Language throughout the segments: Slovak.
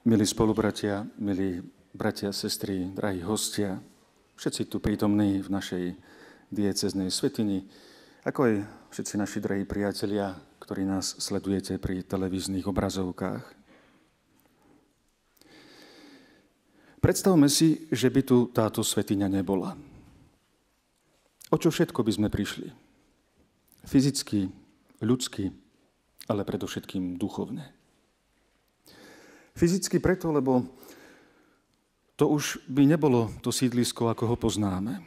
Milí spolubratia, milí bratia, sestry, drahí hostia, všetci tu prítomní v našej dieceznej svetini, ako aj všetci naši drahí priatelia, ktorí nás sledujete pri televíznych obrazovkách. Predstavme si, že by tu táto svetiňa nebola. O čo všetko by sme prišli? Fyzicky, ľudsky, ale predovšetkým duchovne. Fyzicky preto, lebo to už by nebolo to sídlisko, ako ho poznáme.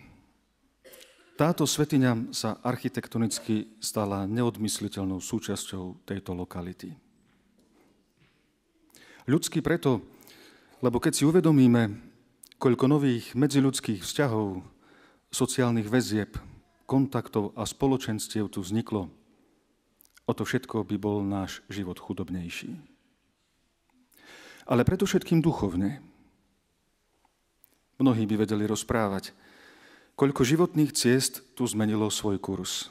Táto svetiňa sa architektonicky stala neodmysliteľnou súčasťou tejto lokality. Ľudský preto, lebo keď si uvedomíme, koľko nových medziľudských vzťahov, sociálnych väzieb, kontaktov a spoločenstiev tu vzniklo, o to všetko by bol náš život chudobnejší ale preto všetkým duchovne. Mnohí by vedeli rozprávať, koľko životných ciest tu zmenilo svoj kurz.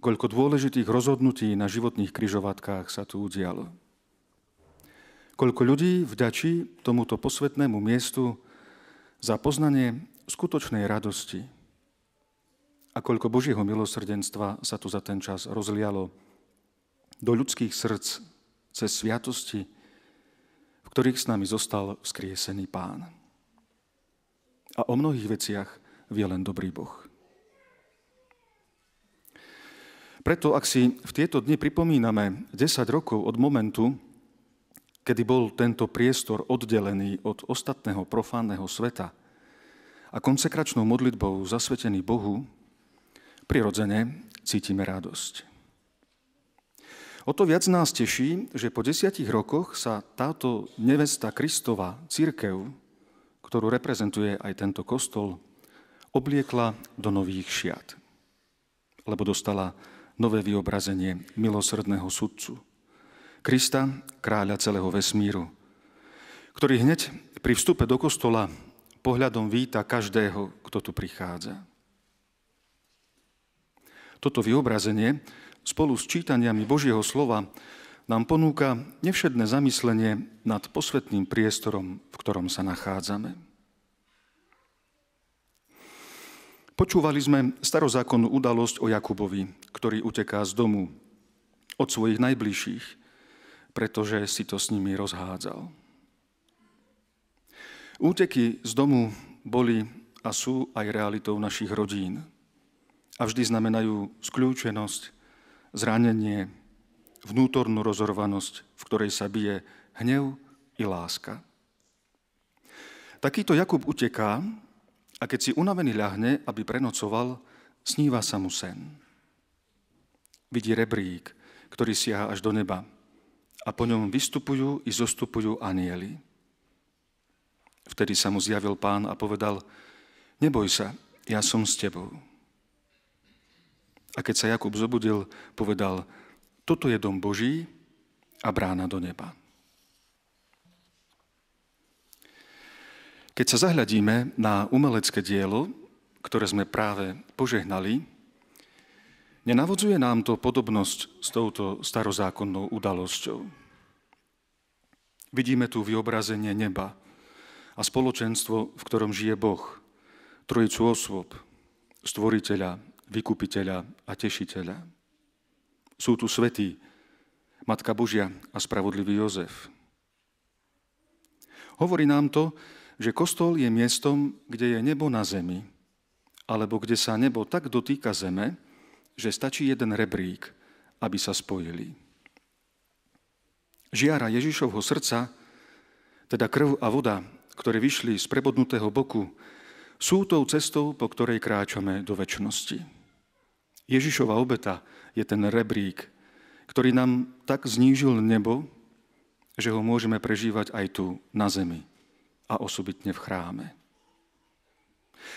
Koľko dôležitých rozhodnutí na životných kryžovatkách sa tu udialo. Koľko ľudí vďačí tomuto posvetnému miestu za poznanie skutočnej radosti a koľko Božieho milosrdenstva sa tu za ten čas rozlialo do ľudských srdc cez sviatosti, ktorých s nami zostal vzkriesený Pán. A o mnohých veciach vie len dobrý Boh. Preto, ak si v tieto dni pripomíname 10 rokov od momentu, kedy bol tento priestor oddelený od ostatného profánneho sveta a konsekračnou modlitbou zasvetený Bohu, prirodzene cítime radosť. O to viac nás teší, že po desiatich rokoch sa táto nevesta Kristova církev, ktorú reprezentuje aj tento kostol, obliekla do nových šiat, lebo dostala nové vyobrazenie milosrdného sudcu. Krista, kráľa celého vesmíru, ktorý hneď pri vstupe do kostola pohľadom víta každého, kto tu prichádza. Toto vyobrazenie spolu s čítaniami Božieho slova nám ponúka nevšedné zamyslenie nad posvetným priestorom, v ktorom sa nachádzame. Počúvali sme starozákonnú udalosť o Jakubovi, ktorý uteká z domu od svojich najbližších, pretože si to s nimi rozhádzal. Úteky z domu boli a sú aj realitou našich rodín. A vždy znamenajú skľúčenosť, zranenie, vnútornú rozorvanosť, v ktorej sa bije hnev i láska. Takýto Jakub uteká a keď si unavený ľahne, aby prenocoval, sníva sa mu sen. Vidí rebrík, ktorý siaha až do neba a po ňom vystupujú i zostupujú anieli. Vtedy sa mu zjavil pán a povedal, neboj sa, ja som s tebou a keď sa Jakub zobudil, povedal, toto je dom Boží a brána do neba. Keď sa zahľadíme na umelecké dielo, ktoré sme práve požehnali, nenavodzuje nám to podobnosť s touto starozákonnou udalosťou. Vidíme tu vyobrazenie neba a spoločenstvo, v ktorom žije Boh, trojicu osôb, stvoriteľa vykupiteľa a tešiteľa. Sú tu svetí, Matka Božia a spravodlivý Jozef. Hovorí nám to, že kostol je miestom, kde je nebo na zemi, alebo kde sa nebo tak dotýka zeme, že stačí jeden rebrík, aby sa spojili. Žiara Ježišovho srdca, teda krv a voda, ktoré vyšli z prebodnutého boku, sú tou cestou, po ktorej kráčame do väčšnosti. Ježišova obeta je ten rebrík, ktorý nám tak znížil nebo, že ho môžeme prežívať aj tu na zemi a osobitne v chráme.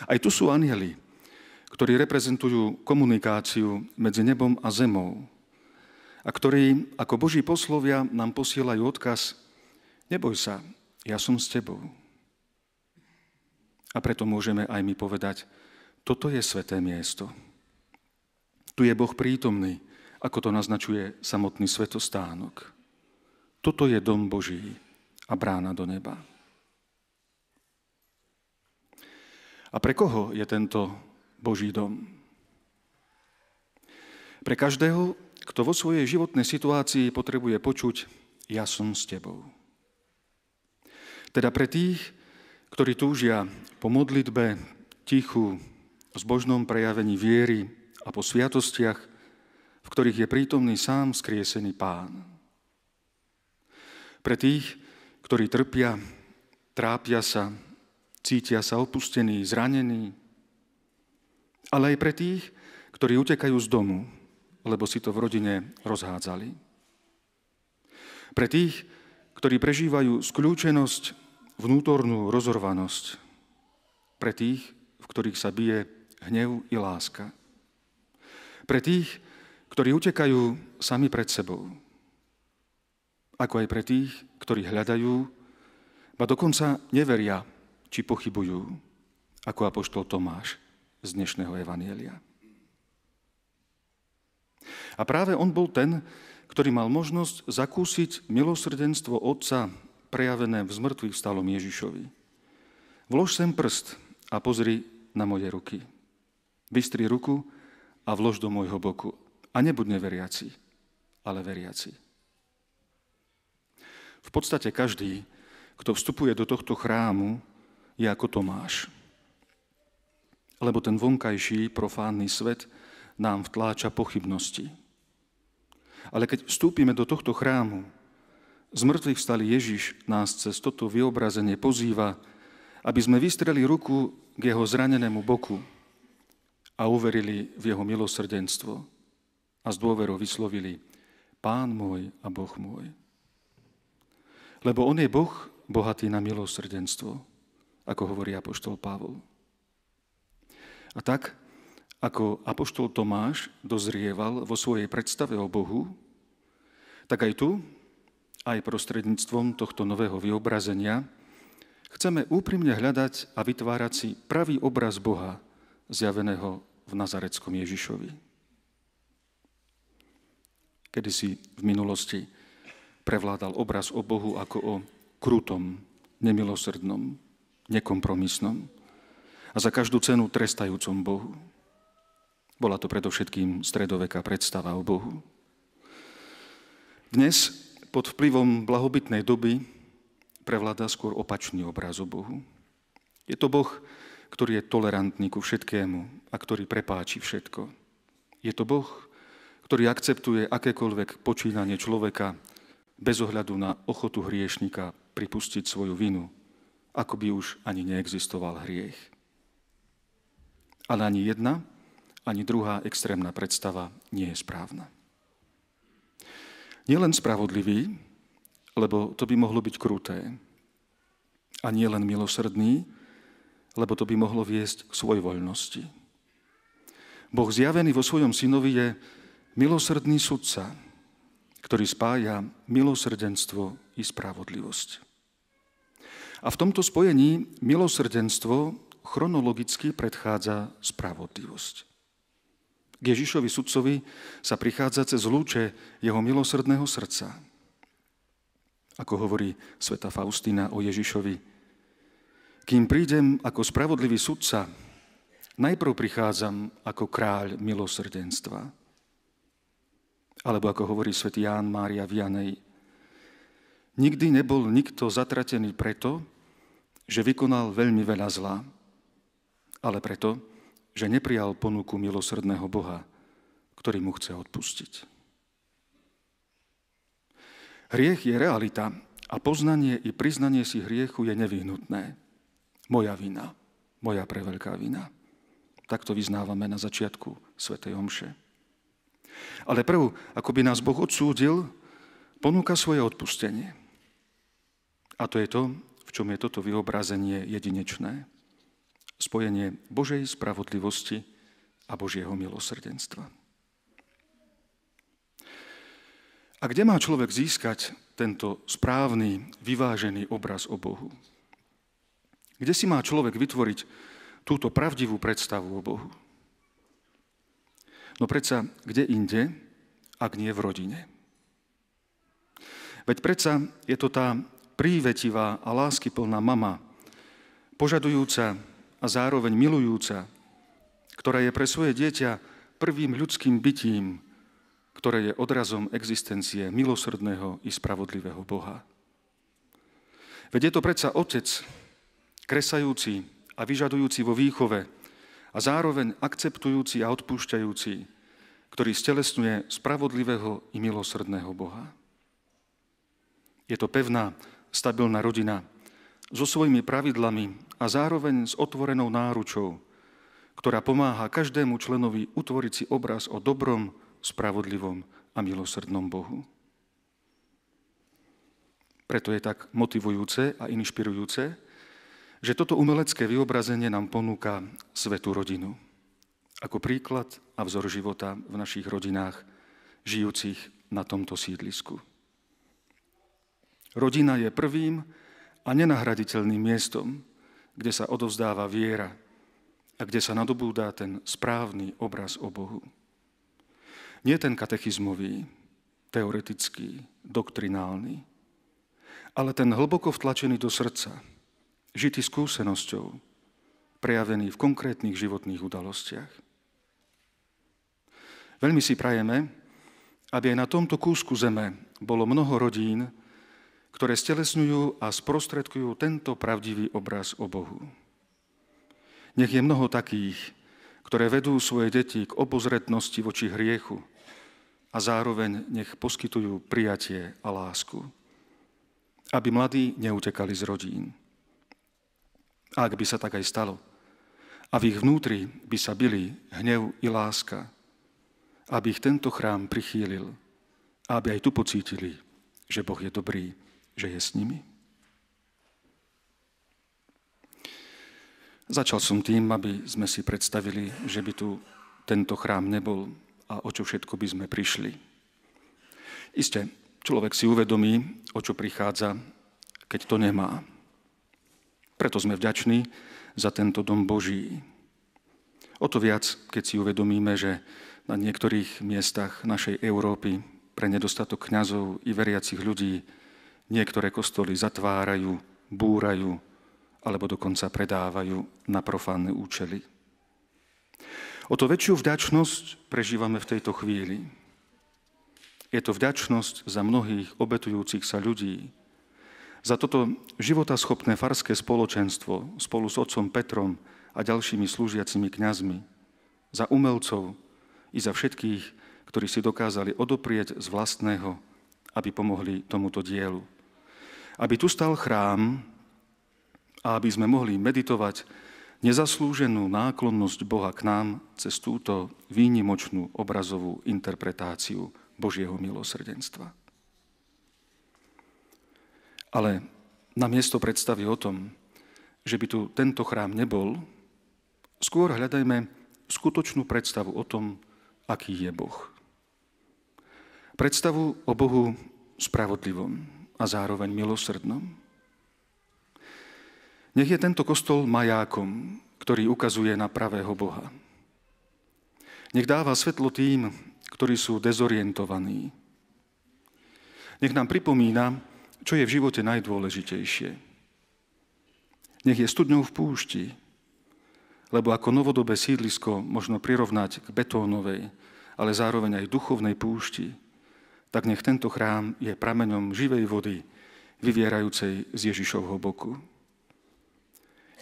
Aj tu sú anjeli, ktorí reprezentujú komunikáciu medzi nebom a zemou a ktorí ako Boží poslovia nám posielajú odkaz Neboj sa, ja som s tebou. A preto môžeme aj my povedať, toto je sveté miesto. Tu je Boh prítomný, ako to naznačuje samotný svetostánok. Toto je dom Boží a brána do neba. A pre koho je tento Boží dom? Pre každého, kto vo svojej životnej situácii potrebuje počuť, ja som s tebou. Teda pre tých, ktorí túžia po modlitbe, tichu, zbožnom prejavení viery, a po sviatostiach, v ktorých je prítomný sám skriesený pán. Pre tých, ktorí trpia, trápia sa, cítia sa opustení, zranení, ale aj pre tých, ktorí utekajú z domu, lebo si to v rodine rozhádzali. Pre tých, ktorí prežívajú skľúčenosť, vnútornú rozorvanosť. Pre tých, v ktorých sa bije hnev i láska. Pre tých, ktorí utekajú sami pred sebou. Ako aj pre tých, ktorí hľadajú, ba dokonca neveria, či pochybujú, ako apoštol Tomáš z dnešného Evanielia. A práve on bol ten, ktorý mal možnosť zakúsiť milosrdenstvo Otca prejavené v zmrtvých stálom Ježišovi. Vlož sem prst a pozri na moje ruky. Vystri ruku a vlož do môjho boku. A nebuď neveriaci, ale veriaci. V podstate každý, kto vstupuje do tohto chrámu, je ako Tomáš. Lebo ten vonkajší profánny svet nám vtláča pochybnosti. Ale keď vstúpime do tohto chrámu, z mŕtvych vstali Ježiš nás cez toto vyobrazenie pozýva, aby sme vystreli ruku k jeho zranenému boku, a uverili v jeho milosrdenstvo a z dôverou vyslovili Pán môj a Boh môj. Lebo on je Boh bohatý na milosrdenstvo, ako hovorí apoštol Pavol. A tak, ako apoštol Tomáš dozrieval vo svojej predstave o Bohu, tak aj tu, aj prostredníctvom tohto nového vyobrazenia, chceme úprimne hľadať a vytvárať si pravý obraz Boha, zjaveného v Nazareckom Ježišovi. Kedy si v minulosti prevládal obraz o Bohu ako o krutom, nemilosrdnom, nekompromisnom a za každú cenu trestajúcom Bohu. Bola to predovšetkým stredoveká predstava o Bohu. Dnes pod vplyvom blahobytnej doby prevláda skôr opačný obraz o Bohu. Je to Boh, ktorý je tolerantný ku všetkému a ktorý prepáči všetko. Je to Boh, ktorý akceptuje akékoľvek počínanie človeka bez ohľadu na ochotu hriešnika pripustiť svoju vinu, ako by už ani neexistoval hriech. Ale ani jedna, ani druhá extrémna predstava nie je správna. Nie len spravodlivý, lebo to by mohlo byť kruté, a nie len milosrdný, lebo to by mohlo viesť k voľnosti. Boh zjavený vo svojom synovi je milosrdný sudca, ktorý spája milosrdenstvo i spravodlivosť. A v tomto spojení milosrdenstvo chronologicky predchádza spravodlivosť. K Ježišovi sudcovi sa prichádza cez lúče jeho milosrdného srdca. Ako hovorí sveta Faustina o Ježišovi, kým prídem ako spravodlivý sudca, najprv prichádzam ako kráľ milosrdenstva. Alebo ako hovorí svätý Ján Mária Vianej, nikdy nebol nikto zatratený preto, že vykonal veľmi veľa zla, ale preto, že neprijal ponuku milosrdného Boha, ktorý mu chce odpustiť. Hriech je realita a poznanie i priznanie si hriechu je nevyhnutné. Moja vina, moja preveľká vina. Takto vyznávame na začiatku svätej omše. Ale prv, ako by nás Boh odsúdil, ponúka svoje odpustenie. A to je to, v čom je toto vyobrazenie jedinečné. Spojenie Božej spravodlivosti a Božieho milosrdenstva. A kde má človek získať tento správny, vyvážený obraz o Bohu? Kde si má človek vytvoriť túto pravdivú predstavu o Bohu? No predsa, kde inde, ak nie v rodine? Veď predsa je to tá prívetivá a láskyplná mama, požadujúca a zároveň milujúca, ktorá je pre svoje dieťa prvým ľudským bytím, ktoré je odrazom existencie milosrdného i spravodlivého Boha. Veď je to predsa otec, kresajúci a vyžadujúci vo výchove a zároveň akceptujúci a odpúšťajúci, ktorý stelesňuje spravodlivého i milosrdného Boha? Je to pevná, stabilná rodina so svojimi pravidlami a zároveň s otvorenou náručou, ktorá pomáha každému členovi utvoriť si obraz o dobrom, spravodlivom a milosrdnom Bohu. Preto je tak motivujúce a inšpirujúce, že toto umelecké vyobrazenie nám ponúka svetú rodinu. Ako príklad a vzor života v našich rodinách, žijúcich na tomto sídlisku. Rodina je prvým a nenahraditeľným miestom, kde sa odovzdáva viera a kde sa nadobúdá ten správny obraz o Bohu. Nie ten katechizmový, teoretický, doktrinálny, ale ten hlboko vtlačený do srdca – žitý skúsenosťou, prejavený v konkrétnych životných udalostiach. Veľmi si prajeme, aby aj na tomto kúsku zeme bolo mnoho rodín, ktoré stelesňujú a sprostredkujú tento pravdivý obraz o Bohu. Nech je mnoho takých, ktoré vedú svoje deti k obozretnosti voči hriechu a zároveň nech poskytujú prijatie a lásku, aby mladí neutekali z rodín ak by sa tak aj stalo. A v ich vnútri by sa byli hnev i láska, aby ich tento chrám prichýlil, aby aj tu pocítili, že Boh je dobrý, že je s nimi. Začal som tým, aby sme si predstavili, že by tu tento chrám nebol a o čo všetko by sme prišli. Isté, človek si uvedomí, o čo prichádza, keď to nemá. Preto sme vďační za tento dom Boží. O to viac, keď si uvedomíme, že na niektorých miestach našej Európy pre nedostatok kňazov i veriacich ľudí niektoré kostoly zatvárajú, búrajú alebo dokonca predávajú na profánne účely. O to väčšiu vďačnosť prežívame v tejto chvíli. Je to vďačnosť za mnohých obetujúcich sa ľudí, za toto životaschopné farské spoločenstvo spolu s otcom Petrom a ďalšími slúžiacimi kňazmi, za umelcov i za všetkých, ktorí si dokázali odoprieť z vlastného, aby pomohli tomuto dielu. Aby tu stal chrám a aby sme mohli meditovať nezaslúženú náklonnosť Boha k nám cez túto výnimočnú obrazovú interpretáciu Božieho milosrdenstva. Ale na miesto predstavy o tom, že by tu tento chrám nebol, skôr hľadajme skutočnú predstavu o tom, aký je Boh. Predstavu o Bohu spravodlivom a zároveň milosrdnom. Nech je tento kostol majákom, ktorý ukazuje na pravého Boha. Nech dáva svetlo tým, ktorí sú dezorientovaní. Nech nám pripomína, čo je v živote najdôležitejšie. Nech je studňou v púšti, lebo ako novodobé sídlisko možno prirovnať k betónovej, ale zároveň aj duchovnej púšti, tak nech tento chrám je prameňom živej vody, vyvierajúcej z Ježišovho boku.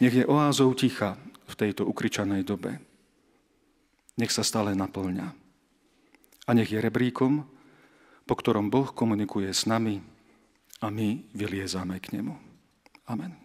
Nech je oázou ticha v tejto ukričanej dobe. Nech sa stále naplňa. A nech je rebríkom, po ktorom Boh komunikuje s nami a my vyliezame k nemu. Amen.